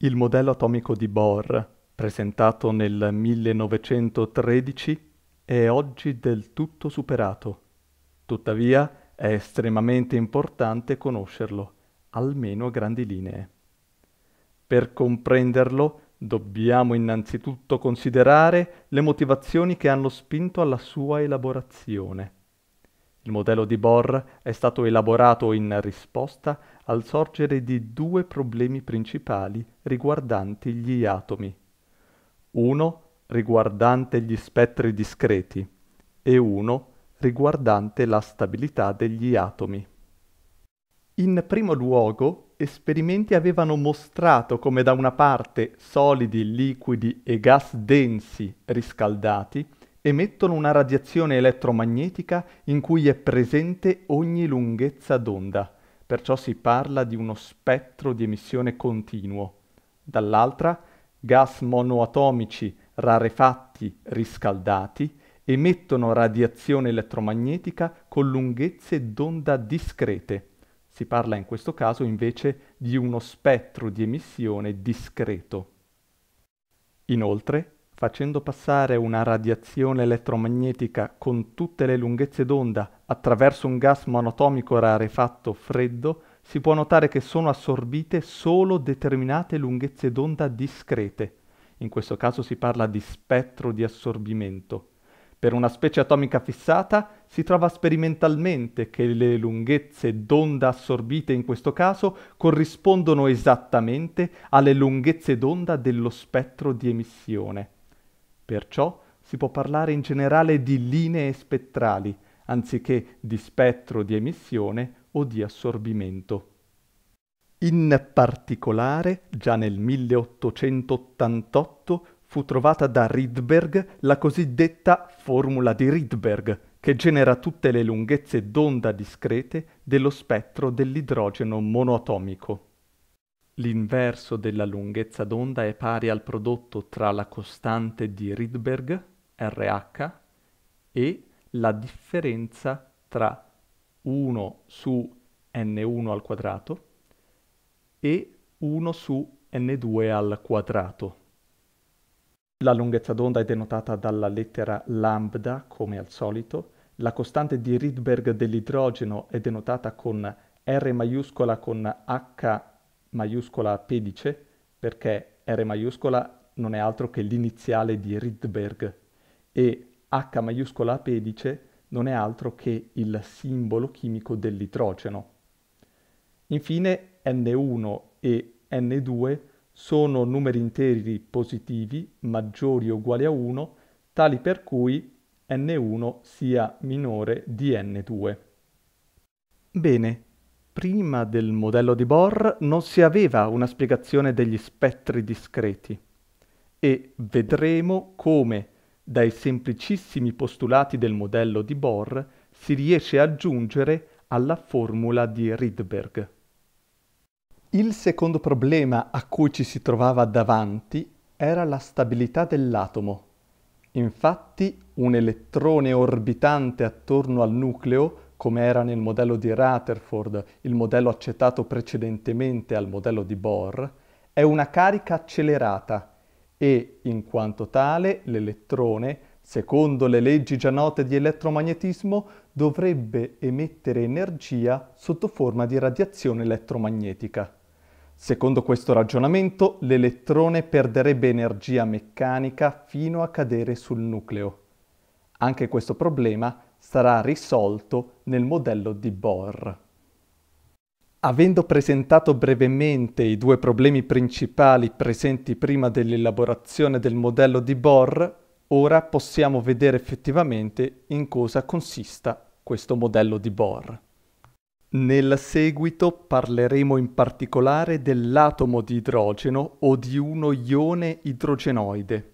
Il modello atomico di Bohr, presentato nel 1913, è oggi del tutto superato. Tuttavia è estremamente importante conoscerlo, almeno a grandi linee. Per comprenderlo dobbiamo innanzitutto considerare le motivazioni che hanno spinto alla sua elaborazione. Il modello di Bohr è stato elaborato in risposta al sorgere di due problemi principali riguardanti gli atomi. Uno riguardante gli spettri discreti e uno riguardante la stabilità degli atomi. In primo luogo, esperimenti avevano mostrato come da una parte solidi, liquidi e gas densi riscaldati emettono una radiazione elettromagnetica in cui è presente ogni lunghezza d'onda, perciò si parla di uno spettro di emissione continuo. Dall'altra, gas monoatomici rarefatti riscaldati emettono radiazione elettromagnetica con lunghezze d'onda discrete. Si parla in questo caso invece di uno spettro di emissione discreto. Inoltre, facendo passare una radiazione elettromagnetica con tutte le lunghezze d'onda attraverso un gas monatomico rarefatto freddo, si può notare che sono assorbite solo determinate lunghezze d'onda discrete. In questo caso si parla di spettro di assorbimento. Per una specie atomica fissata si trova sperimentalmente che le lunghezze d'onda assorbite in questo caso corrispondono esattamente alle lunghezze d'onda dello spettro di emissione. Perciò si può parlare in generale di linee spettrali, anziché di spettro di emissione o di assorbimento. In particolare, già nel 1888 fu trovata da Rydberg la cosiddetta formula di Rydberg, che genera tutte le lunghezze d'onda discrete dello spettro dell'idrogeno monoatomico l'inverso della lunghezza d'onda è pari al prodotto tra la costante di Rydberg, RH, e la differenza tra 1 su n1 al quadrato e 1 su n2 al quadrato. La lunghezza d'onda è denotata dalla lettera lambda, come al solito. La costante di Rydberg dell'idrogeno è denotata con R maiuscola con H maiuscola pedice perché R maiuscola non è altro che l'iniziale di Rydberg e H maiuscola pedice non è altro che il simbolo chimico dell'idrogeno. Infine N1 e N2 sono numeri interi positivi maggiori o uguali a 1 tali per cui N1 sia minore di N2. Bene, prima del modello di Bohr non si aveva una spiegazione degli spettri discreti e vedremo come dai semplicissimi postulati del modello di Bohr si riesce a giungere alla formula di Rydberg. Il secondo problema a cui ci si trovava davanti era la stabilità dell'atomo. Infatti un elettrone orbitante attorno al nucleo come era nel modello di Rutherford, il modello accettato precedentemente al modello di Bohr, è una carica accelerata e, in quanto tale, l'elettrone, secondo le leggi già note di elettromagnetismo, dovrebbe emettere energia sotto forma di radiazione elettromagnetica. Secondo questo ragionamento, l'elettrone perderebbe energia meccanica fino a cadere sul nucleo. Anche questo problema è sarà risolto nel modello di Bohr. Avendo presentato brevemente i due problemi principali presenti prima dell'elaborazione del modello di Bohr, ora possiamo vedere effettivamente in cosa consista questo modello di Bohr. Nel seguito parleremo in particolare dell'atomo di idrogeno o di uno ione idrogenoide,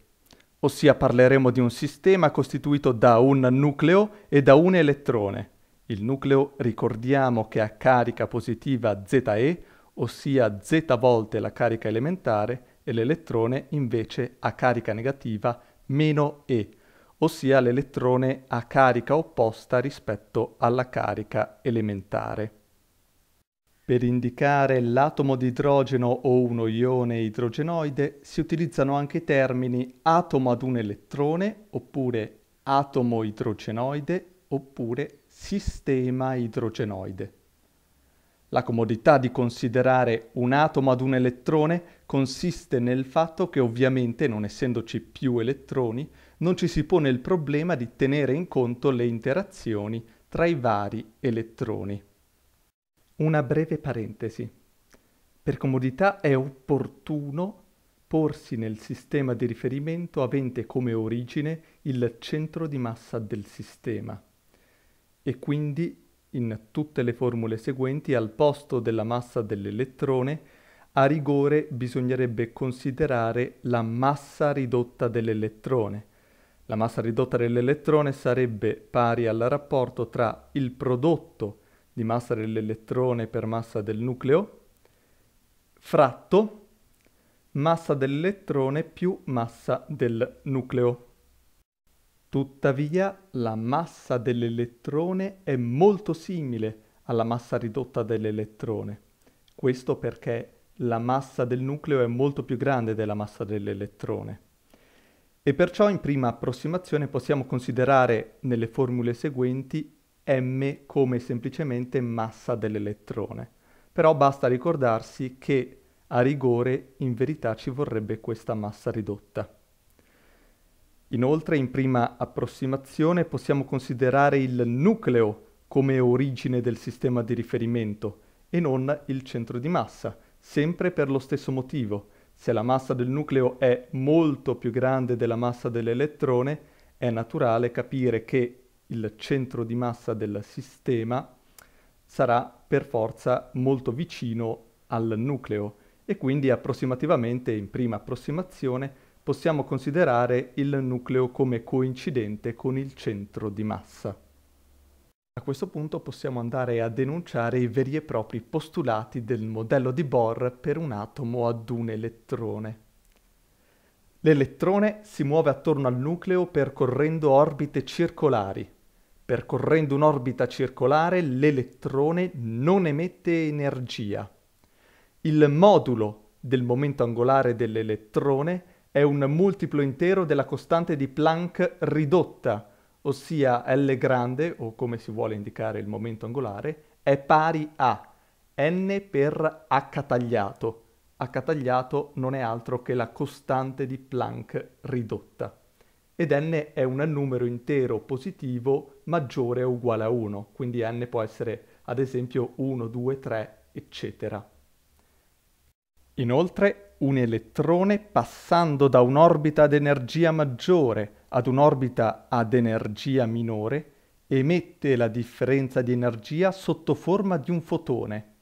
ossia parleremo di un sistema costituito da un nucleo e da un elettrone. Il nucleo ricordiamo che ha carica positiva ZE, ossia Z volte la carica elementare, e l'elettrone invece ha carica negativa meno E, ossia l'elettrone ha carica opposta rispetto alla carica elementare. Per indicare l'atomo di idrogeno o uno ione idrogenoide si utilizzano anche i termini atomo ad un elettrone oppure atomo idrogenoide oppure sistema idrogenoide. La comodità di considerare un atomo ad un elettrone consiste nel fatto che ovviamente non essendoci più elettroni non ci si pone il problema di tenere in conto le interazioni tra i vari elettroni. Una breve parentesi. Per comodità è opportuno porsi nel sistema di riferimento avente come origine il centro di massa del sistema e quindi in tutte le formule seguenti al posto della massa dell'elettrone a rigore bisognerebbe considerare la massa ridotta dell'elettrone. La massa ridotta dell'elettrone sarebbe pari al rapporto tra il prodotto di massa dell'elettrone per massa del nucleo, fratto massa dell'elettrone più massa del nucleo. Tuttavia la massa dell'elettrone è molto simile alla massa ridotta dell'elettrone. Questo perché la massa del nucleo è molto più grande della massa dell'elettrone. E perciò in prima approssimazione possiamo considerare nelle formule seguenti m come semplicemente massa dell'elettrone. Però basta ricordarsi che a rigore in verità ci vorrebbe questa massa ridotta. Inoltre in prima approssimazione possiamo considerare il nucleo come origine del sistema di riferimento e non il centro di massa, sempre per lo stesso motivo. Se la massa del nucleo è molto più grande della massa dell'elettrone, è naturale capire che il centro di massa del sistema sarà per forza molto vicino al nucleo e quindi approssimativamente in prima approssimazione possiamo considerare il nucleo come coincidente con il centro di massa. A questo punto possiamo andare a denunciare i veri e propri postulati del modello di Bohr per un atomo ad un elettrone. L'elettrone si muove attorno al nucleo percorrendo orbite circolari. Percorrendo un'orbita circolare l'elettrone non emette energia. Il modulo del momento angolare dell'elettrone è un multiplo intero della costante di Planck ridotta, ossia L grande, o come si vuole indicare il momento angolare, è pari a n per h tagliato, a Catagliato non è altro che la costante di Planck ridotta ed n è un numero intero positivo maggiore o uguale a 1, quindi n può essere ad esempio 1, 2, 3, eccetera. Inoltre, un elettrone passando da un'orbita ad energia maggiore ad un'orbita ad energia minore emette la differenza di energia sotto forma di un fotone.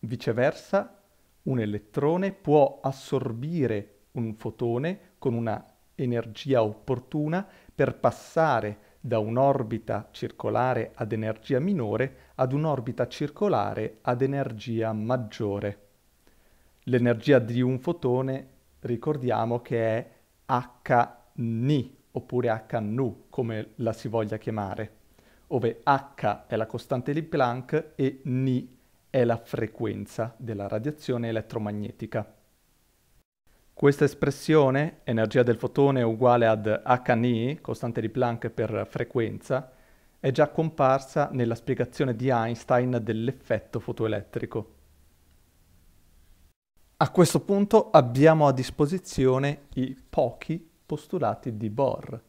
Viceversa, un elettrone può assorbire un fotone con una energia opportuna per passare da un'orbita circolare ad energia minore ad un'orbita circolare ad energia maggiore. L'energia di un fotone ricordiamo che è hν oppure hnu come la si voglia chiamare, dove h è la costante di Planck e ni è la frequenza della radiazione elettromagnetica. Questa espressione, energia del fotone uguale ad hν, costante di Planck per frequenza, è già comparsa nella spiegazione di Einstein dell'effetto fotoelettrico. A questo punto abbiamo a disposizione i pochi postulati di Bohr,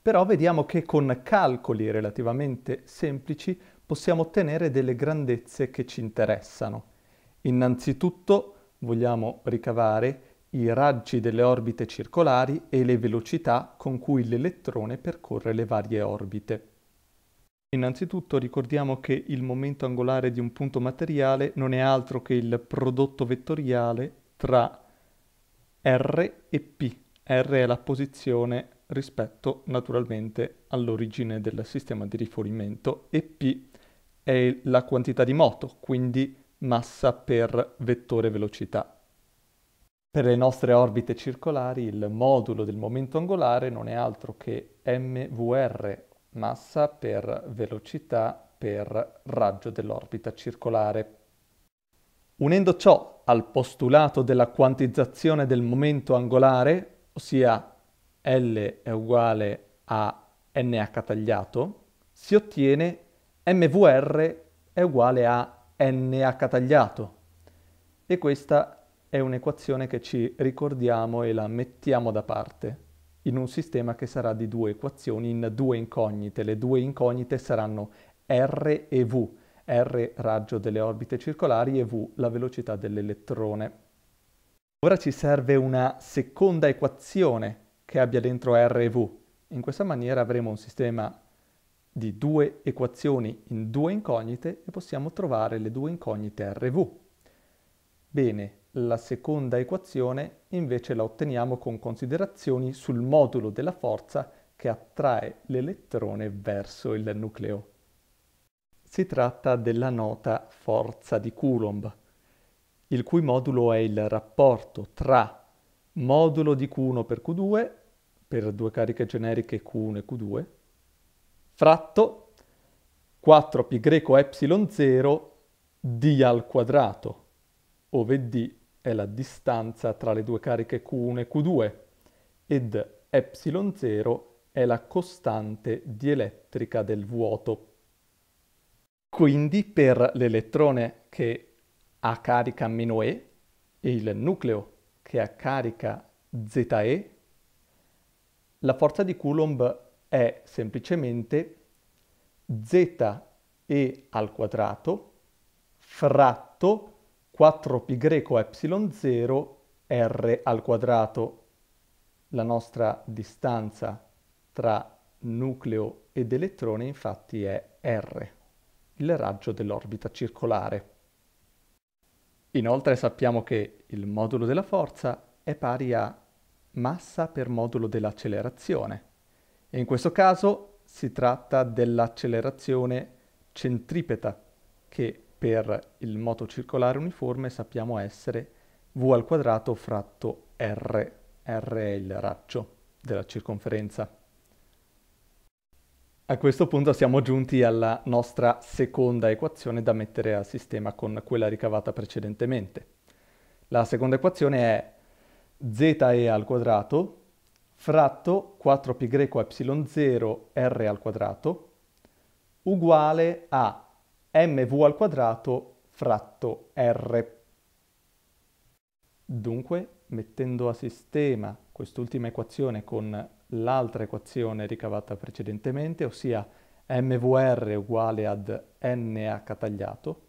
però vediamo che con calcoli relativamente semplici possiamo ottenere delle grandezze che ci interessano. Innanzitutto vogliamo ricavare i raggi delle orbite circolari e le velocità con cui l'elettrone percorre le varie orbite. Innanzitutto ricordiamo che il momento angolare di un punto materiale non è altro che il prodotto vettoriale tra r e p. r è la posizione rispetto naturalmente all'origine del sistema di riferimento e p è la quantità di moto, quindi massa per vettore velocità. Per le nostre orbite circolari il modulo del momento angolare non è altro che mvr, massa per velocità per raggio dell'orbita circolare. Unendo ciò al postulato della quantizzazione del momento angolare, ossia L è uguale a nh tagliato, si ottiene MVR è uguale a NH tagliato e questa è un'equazione che ci ricordiamo e la mettiamo da parte in un sistema che sarà di due equazioni in due incognite. Le due incognite saranno R e V, R raggio delle orbite circolari e V la velocità dell'elettrone. Ora ci serve una seconda equazione che abbia dentro R e V. In questa maniera avremo un sistema di due equazioni in due incognite e possiamo trovare le due incognite RV. Bene, la seconda equazione invece la otteniamo con considerazioni sul modulo della forza che attrae l'elettrone verso il nucleo. Si tratta della nota forza di Coulomb, il cui modulo è il rapporto tra modulo di Q1 per Q2 per due cariche generiche Q1 e Q2 fratto 4πε0 d al quadrato, ove d è la distanza tra le due cariche Q1 e Q2 ed ε0 è la costante dielettrica del vuoto. Quindi per l'elettrone che ha carica meno E e il nucleo che ha carica ZE, la forza di Coulomb è semplicemente z e al quadrato fratto 4 pi greco ε0 r al quadrato. La nostra distanza tra nucleo ed elettrone infatti è r, il raggio dell'orbita circolare. Inoltre sappiamo che il modulo della forza è pari a massa per modulo dell'accelerazione, e in questo caso si tratta dell'accelerazione centripeta che per il moto circolare uniforme sappiamo essere v al quadrato fratto r, r è il raggio della circonferenza. A questo punto siamo giunti alla nostra seconda equazione da mettere a sistema con quella ricavata precedentemente. La seconda equazione è ze e al quadrato fratto 4πy0r al quadrato uguale a mv al quadrato fratto r. Dunque, mettendo a sistema quest'ultima equazione con l'altra equazione ricavata precedentemente, ossia mvr uguale ad nh tagliato,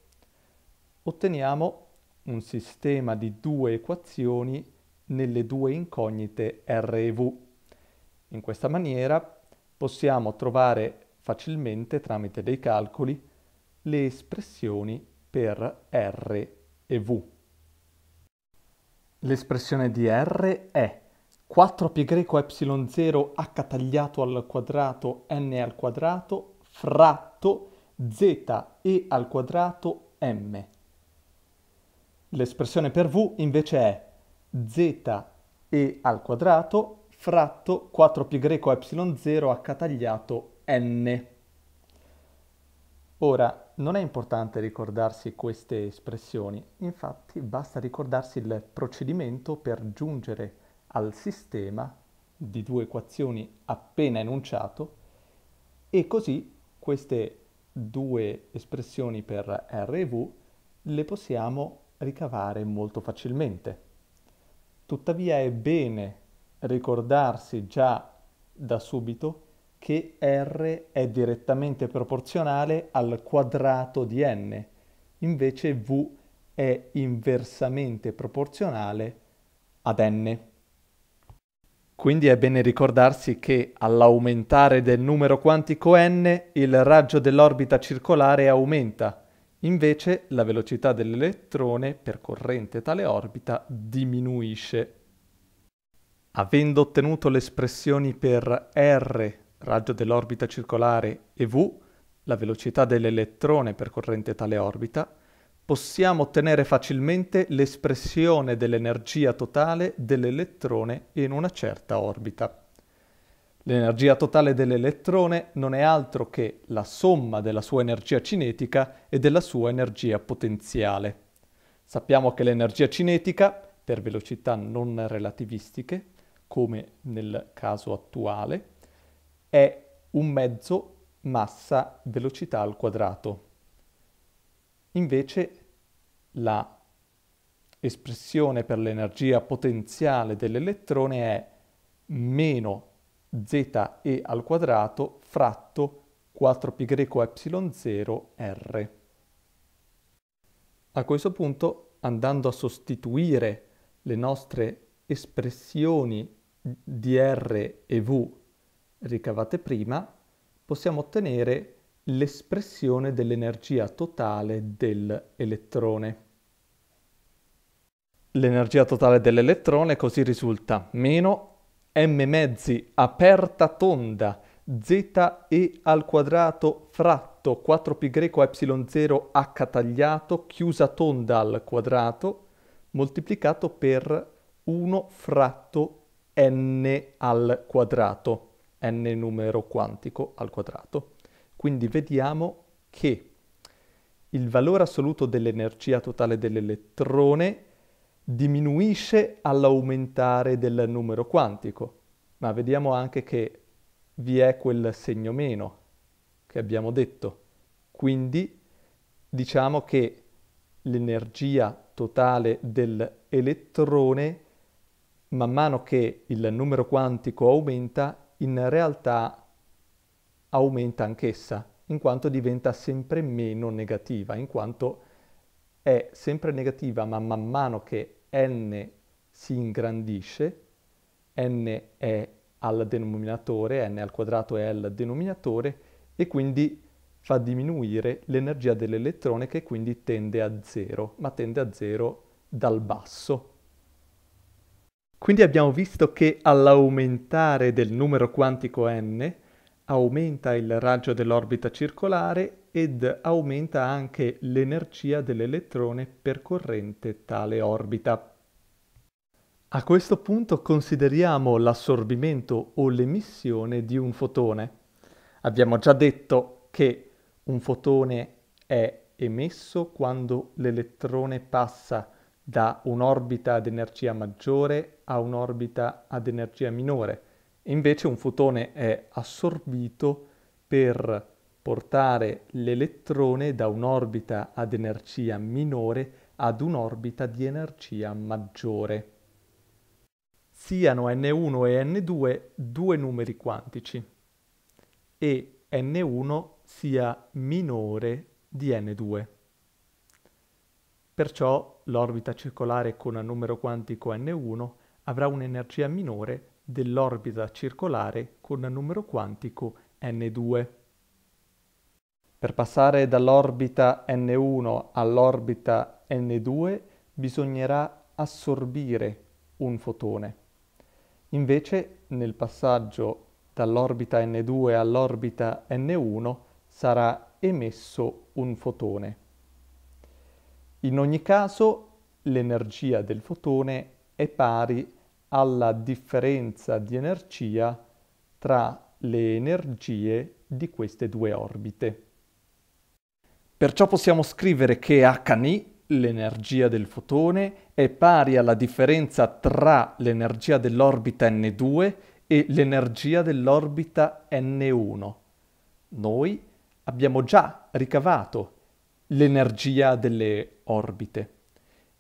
otteniamo un sistema di due equazioni nelle due incognite R e V. In questa maniera possiamo trovare facilmente tramite dei calcoli le espressioni per R e V. L'espressione di R è 4πε0 h tagliato al quadrato n al quadrato fratto z e al quadrato m. L'espressione per V invece è z e al quadrato fratto 4πy greco 0 h tagliato n. Ora, non è importante ricordarsi queste espressioni, infatti basta ricordarsi il procedimento per giungere al sistema di due equazioni appena enunciato e così queste due espressioni per R e V le possiamo ricavare molto facilmente. Tuttavia è bene ricordarsi già da subito che R è direttamente proporzionale al quadrato di n, invece V è inversamente proporzionale ad n. Quindi è bene ricordarsi che all'aumentare del numero quantico n il raggio dell'orbita circolare aumenta, Invece la velocità dell'elettrone percorrente tale orbita diminuisce. Avendo ottenuto le espressioni per r, raggio dell'orbita circolare, e v, la velocità dell'elettrone percorrente tale orbita, possiamo ottenere facilmente l'espressione dell'energia totale dell'elettrone in una certa orbita. L'energia totale dell'elettrone non è altro che la somma della sua energia cinetica e della sua energia potenziale. Sappiamo che l'energia cinetica, per velocità non relativistiche, come nel caso attuale, è un mezzo massa velocità al quadrato. Invece la espressione per l'energia potenziale dell'elettrone è meno z e al quadrato fratto 4πε0r. A questo punto, andando a sostituire le nostre espressioni di R e V ricavate prima, possiamo ottenere l'espressione dell'energia totale dell'elettrone. L'energia totale dell'elettrone così risulta meno m mezzi, aperta tonda, z e al quadrato fratto 4π y0 h tagliato chiusa tonda al quadrato moltiplicato per 1 fratto n al quadrato, n numero quantico al quadrato. Quindi vediamo che il valore assoluto dell'energia totale dell'elettrone diminuisce all'aumentare del numero quantico, ma vediamo anche che vi è quel segno meno che abbiamo detto. Quindi diciamo che l'energia totale dell'elettrone, man mano che il numero quantico aumenta, in realtà aumenta anch'essa, in quanto diventa sempre meno negativa, in quanto è sempre negativa, ma man mano che n si ingrandisce, n è al denominatore, n al quadrato è al denominatore e quindi fa diminuire l'energia dell'elettrone che quindi tende a zero, ma tende a zero dal basso. Quindi abbiamo visto che all'aumentare del numero quantico n aumenta il raggio dell'orbita circolare ed aumenta anche l'energia dell'elettrone percorrente tale orbita. A questo punto consideriamo l'assorbimento o l'emissione di un fotone. Abbiamo già detto che un fotone è emesso quando l'elettrone passa da un'orbita ad energia maggiore a un'orbita ad energia minore. Invece un fotone è assorbito per portare l'elettrone da un'orbita ad energia minore ad un'orbita di energia maggiore. Siano n1 e n2 due numeri quantici e n1 sia minore di n2. Perciò l'orbita circolare con a numero quantico n1 avrà un'energia minore dell'orbita circolare con a numero quantico n2. Per passare dall'orbita N1 all'orbita N2 bisognerà assorbire un fotone. Invece nel passaggio dall'orbita N2 all'orbita N1 sarà emesso un fotone. In ogni caso l'energia del fotone è pari alla differenza di energia tra le energie di queste due orbite. Perciò possiamo scrivere che Hν, l'energia del fotone, è pari alla differenza tra l'energia dell'orbita N2 e l'energia dell'orbita N1. Noi abbiamo già ricavato l'energia delle orbite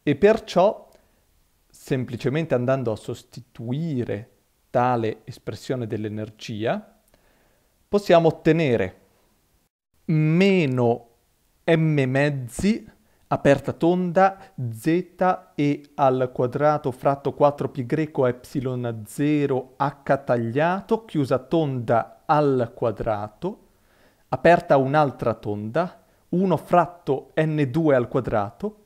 e perciò semplicemente andando a sostituire tale espressione dell'energia possiamo ottenere meno m mezzi, aperta tonda, z e al quadrato fratto 4 pi greco epsilon 0 h tagliato, chiusa tonda al quadrato, aperta un'altra tonda, 1 fratto n2 al quadrato,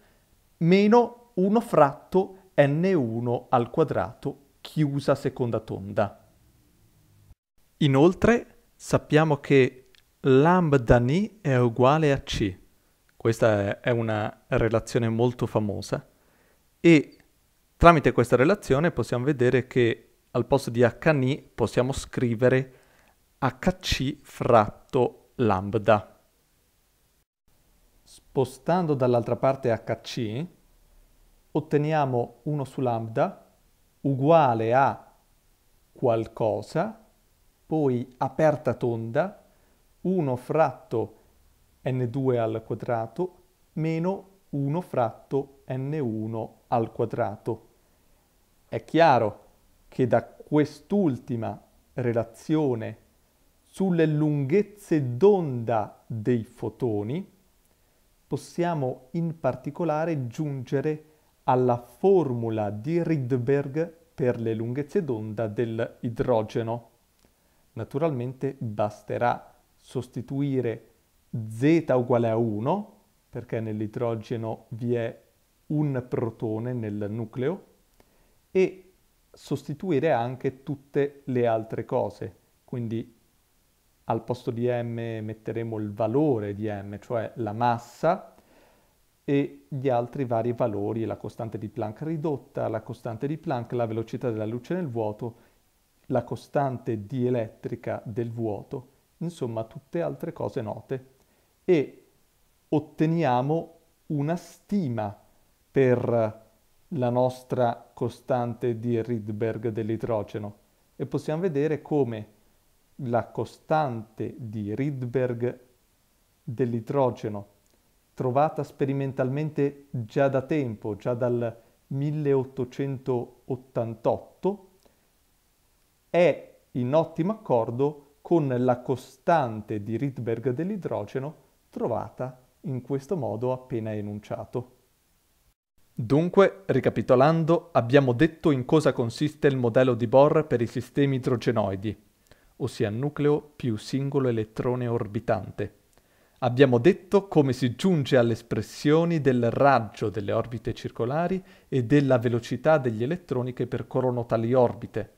meno 1 fratto n1 al quadrato, chiusa seconda tonda. Inoltre sappiamo che lambda ni è uguale a c. Questa è una relazione molto famosa e tramite questa relazione possiamo vedere che al posto di HNI possiamo scrivere HC fratto lambda. Spostando dall'altra parte HC otteniamo 1 su lambda uguale a qualcosa, poi aperta tonda, 1 fratto n2 al quadrato meno 1 fratto n1 al quadrato. È chiaro che da quest'ultima relazione sulle lunghezze d'onda dei fotoni possiamo in particolare giungere alla formula di Rydberg per le lunghezze d'onda dell'idrogeno. Naturalmente basterà sostituire Z uguale a 1, perché nell'idrogeno vi è un protone nel nucleo, e sostituire anche tutte le altre cose. Quindi al posto di m metteremo il valore di m, cioè la massa, e gli altri vari valori, la costante di Planck ridotta, la costante di Planck, la velocità della luce nel vuoto, la costante dielettrica del vuoto, insomma tutte altre cose note e otteniamo una stima per la nostra costante di Rydberg dell'idrogeno e possiamo vedere come la costante di Rydberg dell'idrogeno trovata sperimentalmente già da tempo, già dal 1888, è in ottimo accordo con la costante di Rydberg dell'idrogeno trovata in questo modo appena enunciato. Dunque, ricapitolando, abbiamo detto in cosa consiste il modello di Bohr per i sistemi idrogenoidi, ossia nucleo più singolo elettrone orbitante. Abbiamo detto come si giunge alle espressioni del raggio delle orbite circolari e della velocità degli elettroni che percorrono tali orbite,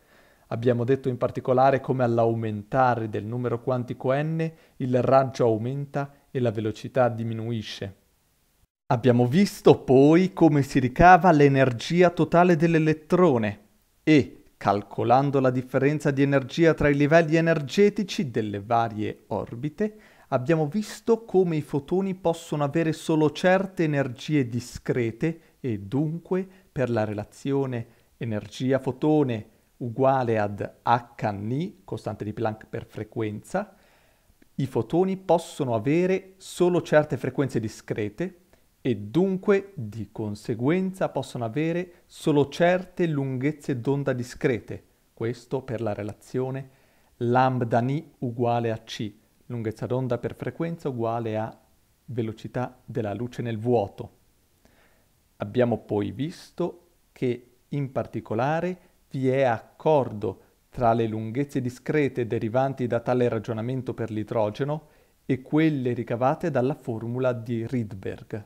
Abbiamo detto in particolare come all'aumentare del numero quantico n il raggio aumenta e la velocità diminuisce. Abbiamo visto poi come si ricava l'energia totale dell'elettrone e, calcolando la differenza di energia tra i livelli energetici delle varie orbite, abbiamo visto come i fotoni possono avere solo certe energie discrete e dunque per la relazione energia-fotone uguale ad hν, costante di Planck per frequenza, i fotoni possono avere solo certe frequenze discrete e dunque di conseguenza possono avere solo certe lunghezze d'onda discrete. Questo per la relazione lambda ni uguale a c, lunghezza d'onda per frequenza uguale a velocità della luce nel vuoto. Abbiamo poi visto che in particolare vi è accordo tra le lunghezze discrete derivanti da tale ragionamento per l'idrogeno e quelle ricavate dalla formula di Rydberg.